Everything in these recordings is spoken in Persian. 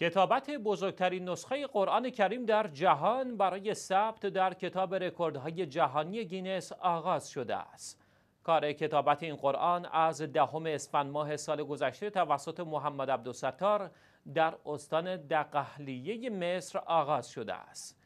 کتابت بزرگترین نسخه قرآن کریم در جهان برای ثبت در کتاب رکوردهای جهانی گینس آغاز شده است. کار کتابت این قرآن از دهم اسفند ماه سال گذشته توسط محمد عبدالستار در استان دقهلیه مصر آغاز شده است.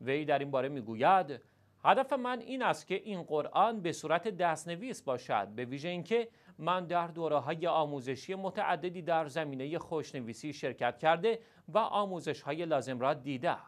وی در این باره میگوید هدف من این است که این قرآن به صورت دستنویس باشد به ویژه اینکه من در دوره های آموزشی متعددی در زمینه خوشنویسی شرکت کرده و آموزش های لازم را دیدم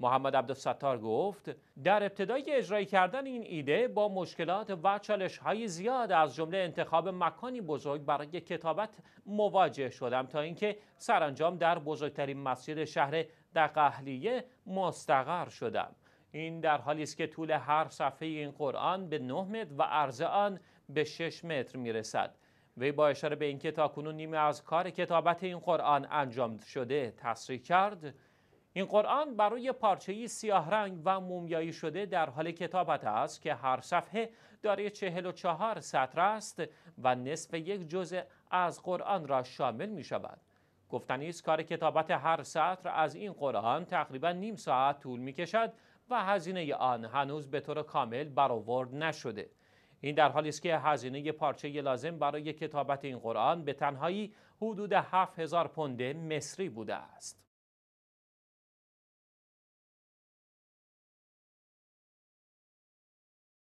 محمد عبدالستار گفت در ابتدای اجرای کردن این ایده با مشکلات و چالش های زیاد از جمله انتخاب مکانی بزرگ برای کتابت مواجه شدم تا اینکه سرانجام در بزرگترین مسجد شهر دقهلیه مستقر شدم این در حالی است که طول هر صفحه این قرآن به 9 متر و عرض آن به 6 متر میرسد وی با اشاره به اینکه تاکنون نیمه از کار کتابت این قرآن انجام شده تصریح کرد این قرآن برای روی پارچه‌ای سیاه رنگ و مومیایی شده در حال کتابت است که هر صفحه دارای 44 سطر است و نصف یک جزء از قرآن را شامل می شود. گفتنی است کار کتابت هر سطر از این قرآن تقریبا نیم ساعت طول می کشد و هزینه آن هنوز به طور کامل برآورد نشده این در حالی است که هزینه پارچه لازم برای کتابت این قرآن به تنهایی حدود 7000 پوند مصری بوده است